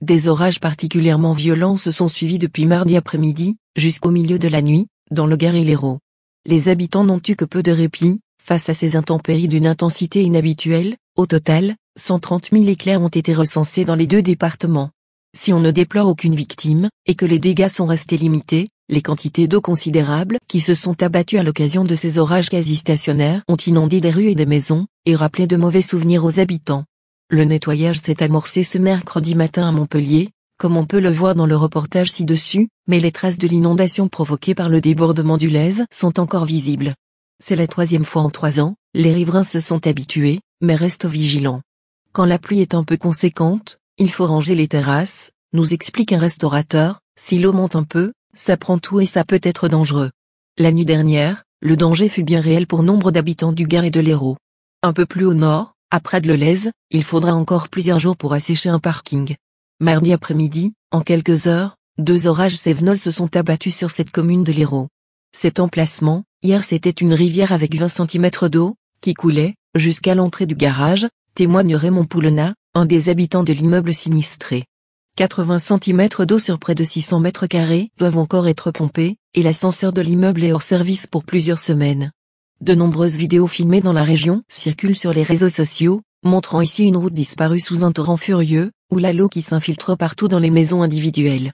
Des orages particulièrement violents se sont suivis depuis mardi après-midi, jusqu'au milieu de la nuit, dans le Gare et l'Hérault. Les habitants n'ont eu que peu de répit, face à ces intempéries d'une intensité inhabituelle, au total, 130 000 éclairs ont été recensés dans les deux départements. Si on ne déplore aucune victime, et que les dégâts sont restés limités, les quantités d'eau considérables qui se sont abattues à l'occasion de ces orages quasi stationnaires ont inondé des rues et des maisons, et rappelé de mauvais souvenirs aux habitants. Le nettoyage s'est amorcé ce mercredi matin à Montpellier, comme on peut le voir dans le reportage ci-dessus, mais les traces de l'inondation provoquée par le débordement du Lèze sont encore visibles. C'est la troisième fois en trois ans, les riverains se sont habitués, mais restent vigilants. Quand la pluie est un peu conséquente, il faut ranger les terrasses, nous explique un restaurateur, si l'eau monte un peu, ça prend tout et ça peut être dangereux. La nuit dernière, le danger fut bien réel pour nombre d'habitants du Gard et de l'Hérault. Un peu plus au nord, après de Lelez, il faudra encore plusieurs jours pour assécher un parking. Mardi après-midi, en quelques heures, deux orages sévenols se sont abattus sur cette commune de l'Hérault. Cet emplacement, hier c'était une rivière avec 20 cm d'eau, qui coulait, jusqu'à l'entrée du garage, témoigne Raymond Poulena, un des habitants de l'immeuble sinistré. 80 cm d'eau sur près de 600 mètres carrés doivent encore être pompés, et l'ascenseur de l'immeuble est hors service pour plusieurs semaines. De nombreuses vidéos filmées dans la région circulent sur les réseaux sociaux, montrant ici une route disparue sous un torrent furieux, ou l'eau qui s'infiltre partout dans les maisons individuelles.